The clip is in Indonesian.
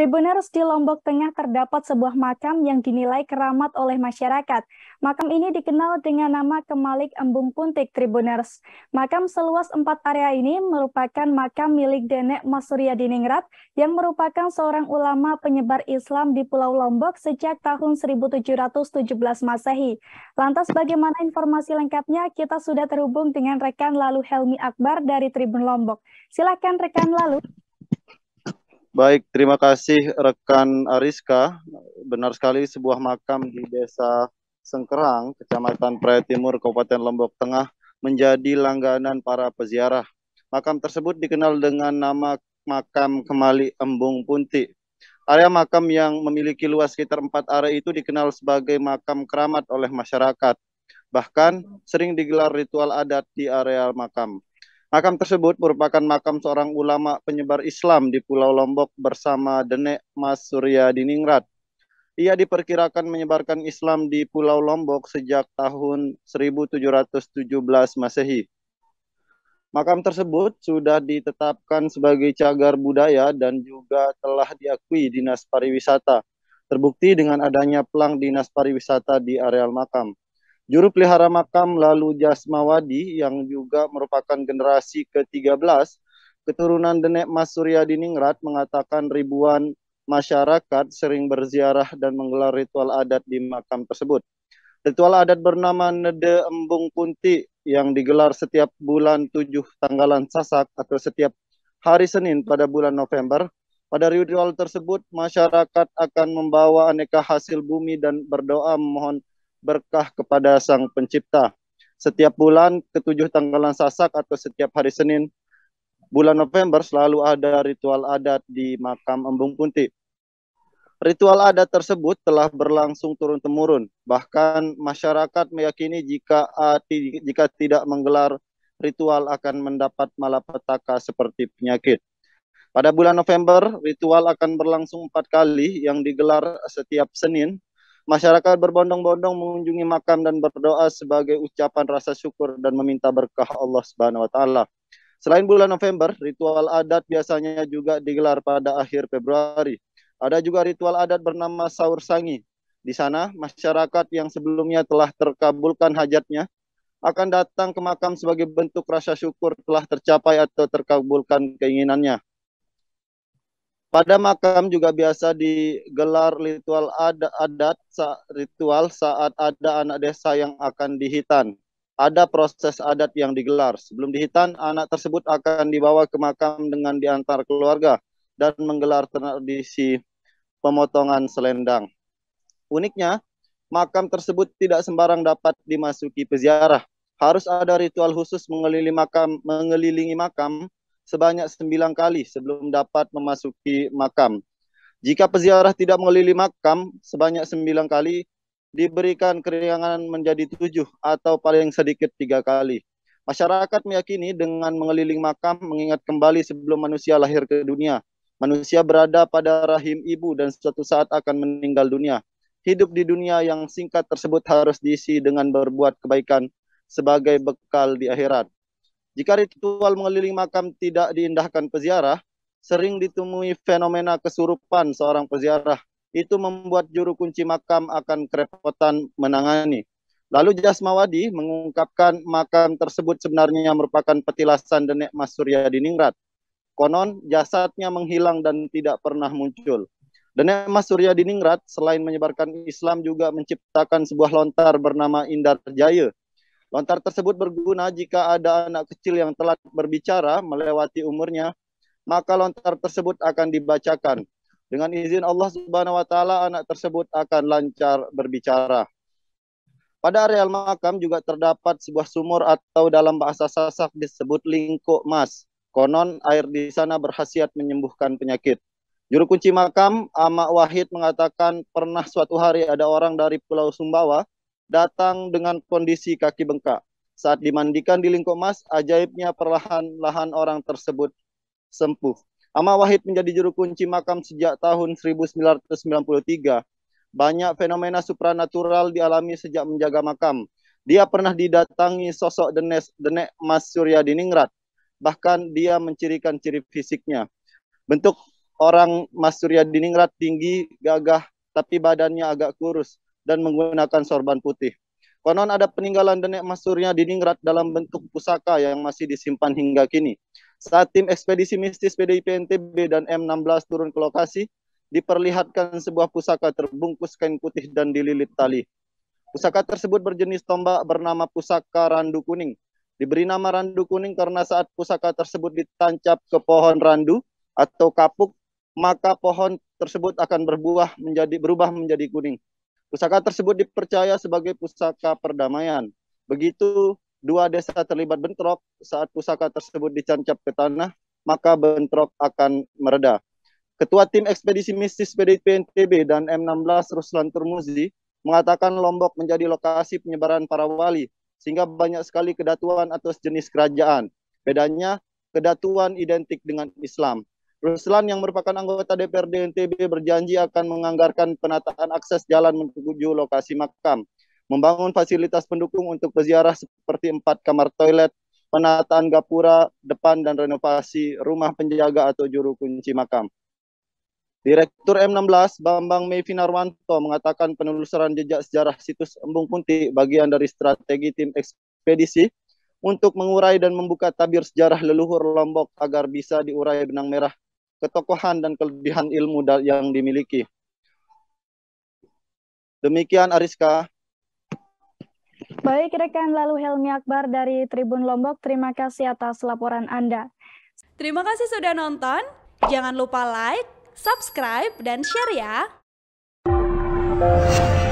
Tribuners di Lombok Tengah terdapat sebuah makam yang dinilai keramat oleh masyarakat. Makam ini dikenal dengan nama Kemalik Embung Puntik Tribuners. Makam seluas empat area ini merupakan makam milik Denek Mas Surya Diningrat yang merupakan seorang ulama penyebar Islam di Pulau Lombok sejak tahun 1717 Masehi. Lantas bagaimana informasi lengkapnya? Kita sudah terhubung dengan rekan Lalu Helmi Akbar dari Tribun Lombok. Silakan rekan Lalu. Baik, terima kasih rekan Ariska. Benar sekali sebuah makam di Desa Sengkerang, Kecamatan Praya Timur, Kabupaten Lombok Tengah menjadi langganan para peziarah. Makam tersebut dikenal dengan nama Makam Kemali Embung Punti. Area makam yang memiliki luas sekitar empat area itu dikenal sebagai makam keramat oleh masyarakat. Bahkan sering digelar ritual adat di area makam. Makam tersebut merupakan makam seorang ulama penyebar Islam di Pulau Lombok bersama Denek Mas Surya Diningrat. Ia diperkirakan menyebarkan Islam di Pulau Lombok sejak tahun 1717 Masehi. Makam tersebut sudah ditetapkan sebagai cagar budaya dan juga telah diakui Dinas Pariwisata, terbukti dengan adanya pelang Dinas Pariwisata di areal makam. Juru pelihara makam lalu Jasmawadi yang juga merupakan generasi ke-13 keturunan Denek Mas Suryadi Ningrat mengatakan ribuan masyarakat sering berziarah dan menggelar ritual adat di makam tersebut. Ritual adat bernama Nede Embung Kunti yang digelar setiap bulan 7 tanggalan Sasak atau setiap hari Senin pada bulan November. Pada ritual tersebut, masyarakat akan membawa aneka hasil bumi dan berdoa memohon berkah kepada Sang Pencipta. Setiap bulan ketujuh tanggalan sasak atau setiap hari Senin bulan November selalu ada ritual adat di makam Embung Punti. Ritual adat tersebut telah berlangsung turun-temurun. Bahkan masyarakat meyakini jika jika tidak menggelar ritual akan mendapat malapetaka seperti penyakit. Pada bulan November, ritual akan berlangsung empat kali yang digelar setiap Senin Masyarakat berbondong-bondong mengunjungi makam dan berdoa sebagai ucapan rasa syukur dan meminta berkah Allah Subhanahu wa taala. Selain bulan November, ritual adat biasanya juga digelar pada akhir Februari. Ada juga ritual adat bernama saursangi. sangi. Di sana, masyarakat yang sebelumnya telah terkabulkan hajatnya akan datang ke makam sebagai bentuk rasa syukur telah tercapai atau terkabulkan keinginannya. Pada makam juga biasa digelar ritual adat, adat sa, ritual saat ada anak desa yang akan dihitan. Ada proses adat yang digelar. Sebelum dihitan, anak tersebut akan dibawa ke makam dengan diantar keluarga dan menggelar tradisi pemotongan selendang. Uniknya, makam tersebut tidak sembarang dapat dimasuki peziarah. Harus ada ritual khusus mengelilingi makam, mengelilingi makam sebanyak sembilan kali sebelum dapat memasuki makam. Jika peziarah tidak mengelilingi makam sebanyak sembilan kali, diberikan keringanan menjadi tujuh atau paling sedikit tiga kali. Masyarakat meyakini dengan mengelilingi makam mengingat kembali sebelum manusia lahir ke dunia. Manusia berada pada rahim ibu dan suatu saat akan meninggal dunia. Hidup di dunia yang singkat tersebut harus diisi dengan berbuat kebaikan sebagai bekal di akhirat. Jika ritual mengelilingi makam tidak diindahkan peziarah, sering ditemui fenomena kesurupan seorang peziarah. Itu membuat juru kunci makam akan kerepotan menangani. Lalu Jasmawadi mengungkapkan makam tersebut sebenarnya merupakan petilasan Denek Mas Surya Diningrat. Konon jasadnya menghilang dan tidak pernah muncul. Denek Mas Surya Diningrat selain menyebarkan Islam juga menciptakan sebuah lontar bernama Indar Jaya Lontar tersebut berguna jika ada anak kecil yang telah berbicara melewati umurnya, maka lontar tersebut akan dibacakan. Dengan izin Allah Subhanahu wa taala anak tersebut akan lancar berbicara. Pada areal makam juga terdapat sebuah sumur atau dalam bahasa Sasak disebut lingkuk mas, Konon air di sana berhasiat menyembuhkan penyakit. Juru kunci makam Amak Wahid mengatakan pernah suatu hari ada orang dari Pulau Sumbawa datang dengan kondisi kaki bengkak. Saat dimandikan di lingkup emas, ajaibnya perlahan-lahan orang tersebut sembuh. Amal Wahid menjadi juru kunci makam sejak tahun 1993. Banyak fenomena supranatural dialami sejak menjaga makam. Dia pernah didatangi sosok denek, denek Mas Surya Diningrat. Bahkan dia mencirikan ciri fisiknya. Bentuk orang Mas Surya Diningrat tinggi, gagah, tapi badannya agak kurus dan menggunakan sorban putih. Konon ada peninggalan nenek masurnya di Ningrat dalam bentuk pusaka yang masih disimpan hingga kini. Saat tim ekspedisi mistis PDIP NTB dan M16 turun ke lokasi, diperlihatkan sebuah pusaka terbungkus kain putih dan dililit tali. Pusaka tersebut berjenis tombak bernama pusaka randu kuning. Diberi nama randu kuning karena saat pusaka tersebut ditancap ke pohon randu atau kapuk, maka pohon tersebut akan berbuah menjadi berubah menjadi kuning. Pusaka tersebut dipercaya sebagai pusaka perdamaian. Begitu dua desa terlibat bentrok, saat pusaka tersebut dicancap ke tanah, maka bentrok akan mereda. Ketua tim ekspedisi mistis PDIP NTB dan M16 Ruslan Turmuzi mengatakan Lombok menjadi lokasi penyebaran para wali, sehingga banyak sekali kedatuan atau jenis kerajaan. Bedanya, kedatuan identik dengan Islam. Ruslan yang merupakan anggota DPRD NTB berjanji akan menganggarkan penataan akses jalan menuju lokasi makam, membangun fasilitas pendukung untuk peziarah seperti empat kamar toilet, penataan gapura depan dan renovasi rumah penjaga atau juru kunci makam. Direktur M16 Bambang Mevi Narwanto mengatakan penelusuran jejak sejarah situs Embung Kunti bagian dari strategi tim ekspedisi untuk mengurai dan membuka tabir sejarah leluhur Lombok agar bisa diurai benang merah ketokohan dan kelebihan ilmu yang dimiliki. Demikian Ariska. Baik rekan lalu Helmi Akbar dari Tribun Lombok, terima kasih atas laporan Anda. Terima kasih sudah nonton. Jangan lupa like, subscribe, dan share ya.